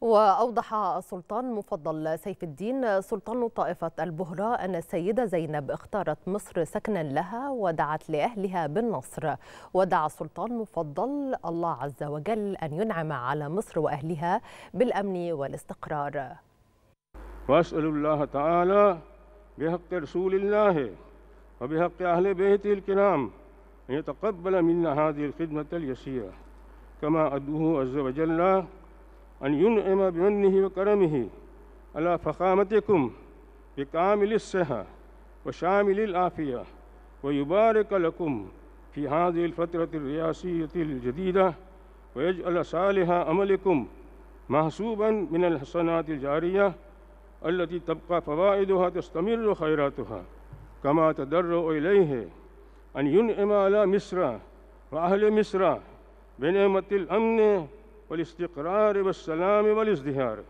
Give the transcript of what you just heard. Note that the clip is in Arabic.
وأوضح السلطان مفضل سيف الدين سلطان طائفة البهرة أن السيدة زينب اختارت مصر سكنا لها ودعت لأهلها بالنصر ودعا السلطان مفضل الله عز وجل أن ينعم على مصر وأهلها بالأمن والاستقرار وأسأل الله تعالى بحق رسول الله وبحق أهل بيته الكرام أن يتقبل منا هذه الخدمة اليسيرة كما أدعوه عز وجل أن ينعم بمنه وكرمه على فخامتكم بكامل الصحة وشامل العافية ويبارك لكم في هذه الفترة الرئاسية الجديدة ويجعل صالح عملكم محسوبا من الحسنات الجارية التي تبقى فوائدها تستمر خيراتها كما تدرع إليه أن ينعم على مصر وأهل مصر بنعمة الأمن والاستقرار والسلام والازدهار